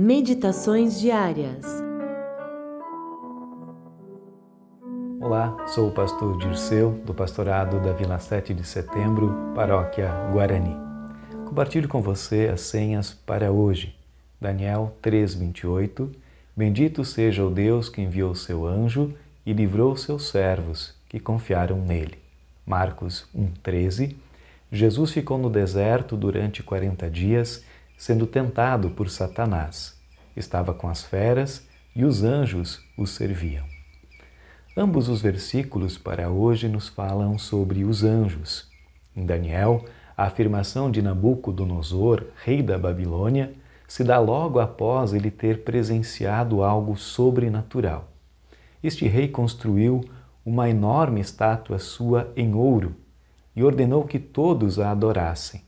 Meditações Diárias. Olá, sou o pastor Dirceu, do pastorado da Vila 7 de Setembro, paróquia Guarani. Compartilho com você as senhas para hoje. Daniel 3:28. Bendito seja o Deus que enviou seu anjo e livrou seus servos que confiaram nele. Marcos 1:13. Jesus ficou no deserto durante 40 dias sendo tentado por Satanás. Estava com as feras e os anjos o serviam. Ambos os versículos para hoje nos falam sobre os anjos. Em Daniel, a afirmação de Nabucodonosor, rei da Babilônia, se dá logo após ele ter presenciado algo sobrenatural. Este rei construiu uma enorme estátua sua em ouro e ordenou que todos a adorassem.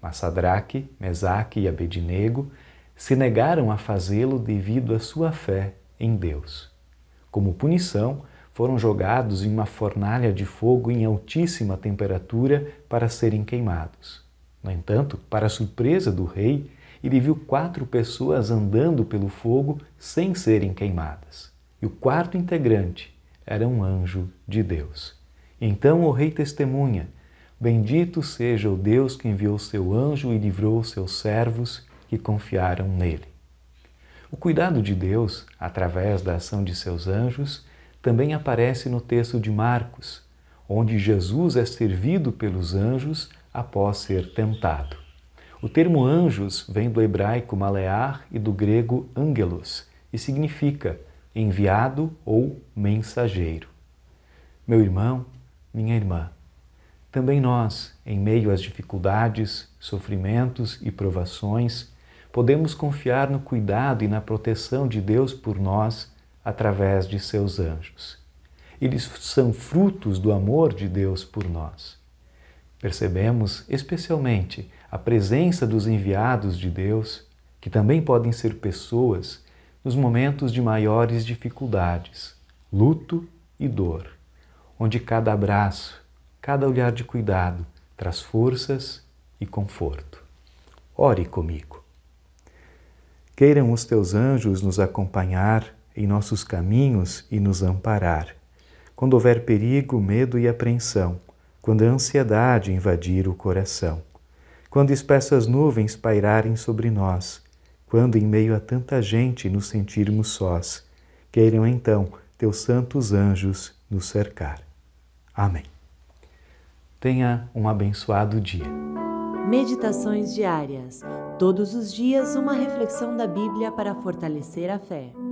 Mas Sadraque, Mesaque e Abednego se negaram a fazê-lo devido à sua fé em Deus. Como punição, foram jogados em uma fornalha de fogo em altíssima temperatura para serem queimados. No entanto, para surpresa do rei, ele viu quatro pessoas andando pelo fogo sem serem queimadas. E o quarto integrante era um anjo de Deus. Então o rei testemunha Bendito seja o Deus que enviou seu anjo e livrou seus servos que confiaram nele. O cuidado de Deus, através da ação de seus anjos, também aparece no texto de Marcos, onde Jesus é servido pelos anjos após ser tentado. O termo anjos vem do hebraico malear e do grego angelos e significa enviado ou mensageiro. Meu irmão, minha irmã, também nós, em meio às dificuldades, sofrimentos e provações, podemos confiar no cuidado e na proteção de Deus por nós através de seus anjos. Eles são frutos do amor de Deus por nós. Percebemos especialmente a presença dos enviados de Deus, que também podem ser pessoas, nos momentos de maiores dificuldades, luto e dor, onde cada abraço, Cada olhar de cuidado traz forças e conforto. Ore comigo. Queiram os teus anjos nos acompanhar em nossos caminhos e nos amparar. Quando houver perigo, medo e apreensão, quando a ansiedade invadir o coração, quando espessas nuvens pairarem sobre nós, quando em meio a tanta gente nos sentirmos sós, queiram então teus santos anjos nos cercar. Amém. Tenha um abençoado dia. Meditações diárias. Todos os dias, uma reflexão da Bíblia para fortalecer a fé.